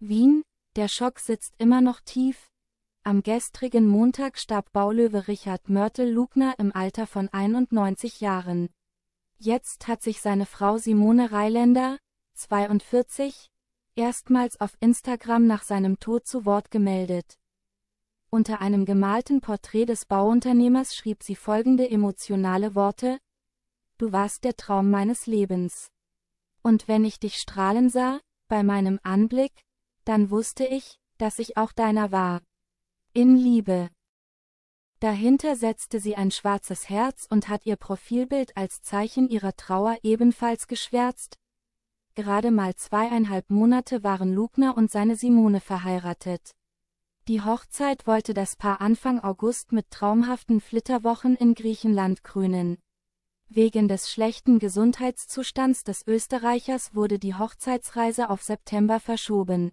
Wien, der Schock sitzt immer noch tief. Am gestrigen Montag starb Baulöwe Richard Mörtel Lugner im Alter von 91 Jahren. Jetzt hat sich seine Frau Simone Reiländer, 42, erstmals auf Instagram nach seinem Tod zu Wort gemeldet. Unter einem gemalten Porträt des Bauunternehmers schrieb sie folgende emotionale Worte Du warst der Traum meines Lebens. Und wenn ich dich strahlen sah, bei meinem Anblick, dann wusste ich, dass ich auch deiner war. In Liebe. Dahinter setzte sie ein schwarzes Herz und hat ihr Profilbild als Zeichen ihrer Trauer ebenfalls geschwärzt. Gerade mal zweieinhalb Monate waren Lugner und seine Simone verheiratet. Die Hochzeit wollte das Paar Anfang August mit traumhaften Flitterwochen in Griechenland krönen. Wegen des schlechten Gesundheitszustands des Österreichers wurde die Hochzeitsreise auf September verschoben.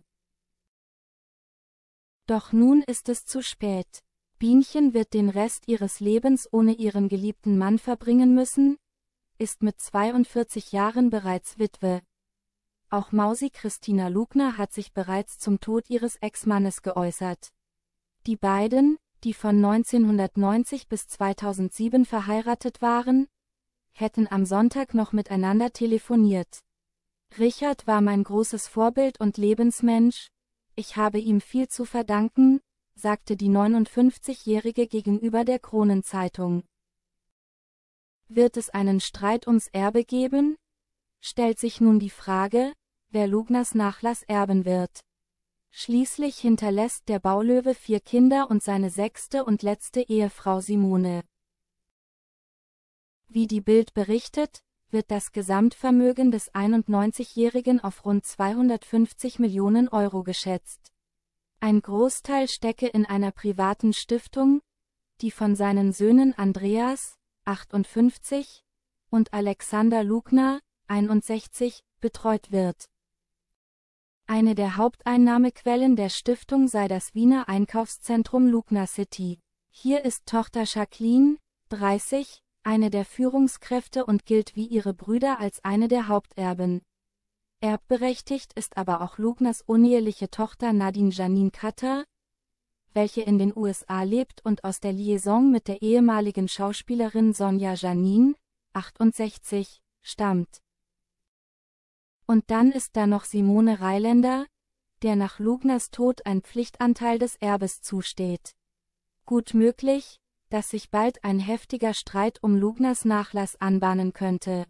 Doch nun ist es zu spät. Bienchen wird den Rest ihres Lebens ohne ihren geliebten Mann verbringen müssen, ist mit 42 Jahren bereits Witwe. Auch Mausi Christina Lugner hat sich bereits zum Tod ihres Ex-Mannes geäußert. Die beiden, die von 1990 bis 2007 verheiratet waren, hätten am Sonntag noch miteinander telefoniert. Richard war mein großes Vorbild und Lebensmensch, ich habe ihm viel zu verdanken, sagte die 59-Jährige gegenüber der Kronenzeitung. Wird es einen Streit ums Erbe geben? Stellt sich nun die Frage, wer Lugners Nachlass erben wird. Schließlich hinterlässt der Baulöwe vier Kinder und seine sechste und letzte Ehefrau Simone. Wie die Bild berichtet, wird das Gesamtvermögen des 91-Jährigen auf rund 250 Millionen Euro geschätzt. Ein Großteil stecke in einer privaten Stiftung, die von seinen Söhnen Andreas, 58, und Alexander Lugner, 61, betreut wird. Eine der Haupteinnahmequellen der Stiftung sei das Wiener Einkaufszentrum Lugner City. Hier ist Tochter Jacqueline, 30, eine der Führungskräfte und gilt wie ihre Brüder als eine der Haupterben. Erbberechtigt ist aber auch Lugners uneheliche Tochter Nadine Janine Cutter, welche in den USA lebt und aus der Liaison mit der ehemaligen Schauspielerin Sonja Janine, 68, stammt. Und dann ist da noch Simone Reiländer, der nach Lugners Tod ein Pflichtanteil des Erbes zusteht. Gut möglich, dass sich bald ein heftiger Streit um Lugners Nachlass anbahnen könnte.